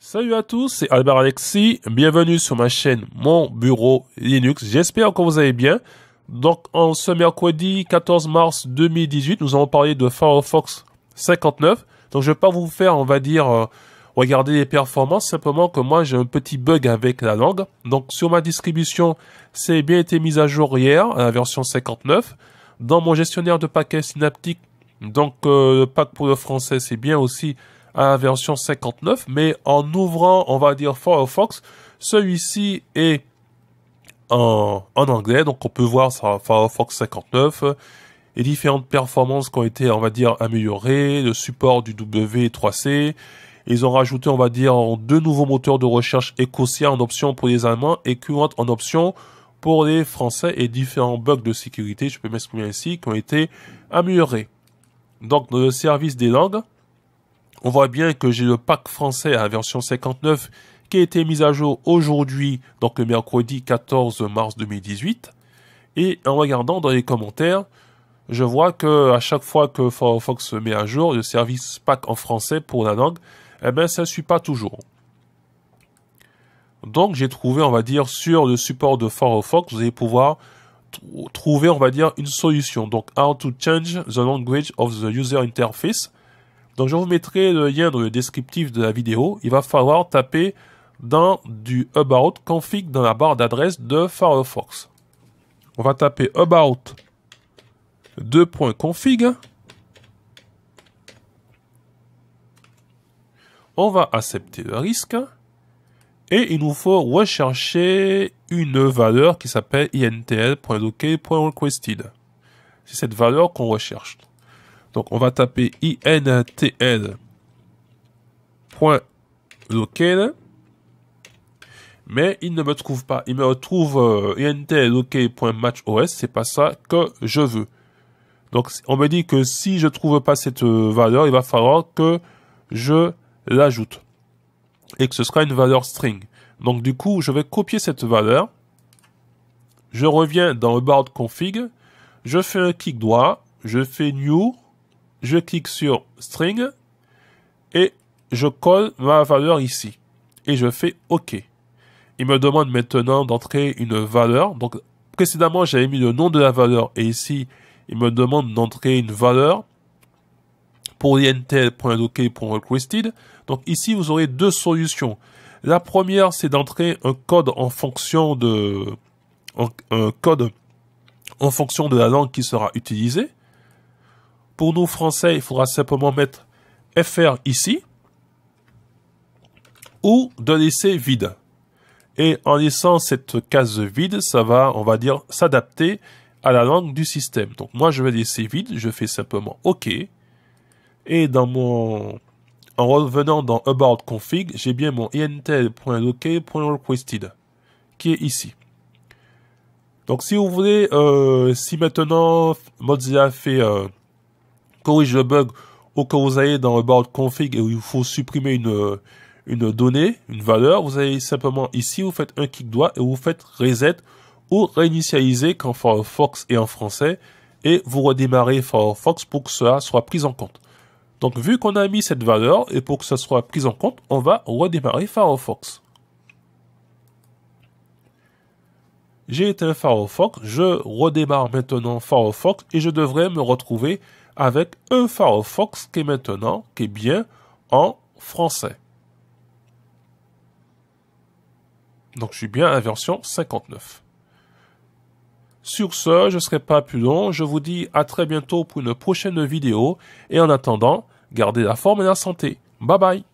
Salut à tous, c'est Albert Alexis. Bienvenue sur ma chaîne Mon Bureau Linux. J'espère que vous allez bien. Donc, en ce mercredi 14 mars 2018, nous allons parler de Firefox 59. Donc, je ne vais pas vous faire, on va dire, euh, regarder les performances. Simplement que moi, j'ai un petit bug avec la langue. Donc, sur ma distribution, c'est bien été mis à jour hier, la version 59. Dans mon gestionnaire de paquets synaptiques, donc euh, le pack pour le français, c'est bien aussi à version 59, mais en ouvrant, on va dire, Firefox, celui-ci est en, anglais, donc on peut voir ça, Firefox 59, et différentes performances qui ont été, on va dire, améliorées, le support du W3C, ils ont rajouté, on va dire, deux nouveaux moteurs de recherche écossais en option pour les Allemands et Current en option pour les Français et différents bugs de sécurité, je peux m'exprimer ainsi, qui ont été améliorés. Donc, le service des langues, on voit bien que j'ai le pack français à la version 59 qui a été mis à jour aujourd'hui, donc le mercredi 14 mars 2018. Et en regardant dans les commentaires, je vois que à chaque fois que Firefox met à jour le service pack en français pour la langue, eh bien, ça ne suit pas toujours. Donc j'ai trouvé, on va dire, sur le support de Firefox, vous allez pouvoir trouver, on va dire, une solution. Donc, how to change the language of the user interface. Donc je vous mettrai le lien dans le descriptif de la vidéo. Il va falloir taper dans du about config dans la barre d'adresse de Firefox. On va taper about 2.config. On va accepter le risque. Et il nous faut rechercher une valeur qui s'appelle intl.locate.requested. C'est cette valeur qu'on recherche. Donc on va taper intl mais il ne me trouve pas. Il me retrouve euh, Ce C'est pas ça que je veux. Donc on me dit que si je trouve pas cette euh, valeur, il va falloir que je l'ajoute et que ce sera une valeur string. Donc du coup, je vais copier cette valeur. Je reviens dans le board config. Je fais un clic droit. Je fais new je clique sur string et je colle ma valeur ici et je fais OK. Il me demande maintenant d'entrer une valeur. Donc précédemment, j'avais mis le nom de la valeur et ici, il me demande d'entrer une valeur pour intel.locate.requested. Donc ici, vous aurez deux solutions. La première, c'est d'entrer un code en fonction de un code en fonction de la langue qui sera utilisée. Pour nous français, il faudra simplement mettre FR ici ou de laisser vide. Et en laissant cette case vide, ça va, on va dire, s'adapter à la langue du système. Donc moi, je vais laisser vide, je fais simplement OK. Et dans mon... En revenant dans About Config, j'ai bien mon intel.locate.requested qui est ici. Donc si vous voulez, euh, si maintenant Mozilla fait euh, corrige le bug ou que vous allez dans le board config et où il faut supprimer une, euh, une donnée, une valeur, vous allez simplement ici, vous faites un clic droit et vous faites reset ou réinitialiser quand Firefox est en français et vous redémarrez Firefox pour que cela soit pris en compte. Donc vu qu'on a mis cette valeur et pour que ça soit pris en compte, on va redémarrer Firefox. J'ai éteint Firefox, je redémarre maintenant Firefox et je devrais me retrouver avec un Firefox qui est maintenant, qui est bien en français. Donc je suis bien à la version 59. Sur ce, je ne serai pas plus long, je vous dis à très bientôt pour une prochaine vidéo, et en attendant, gardez la forme et la santé. Bye bye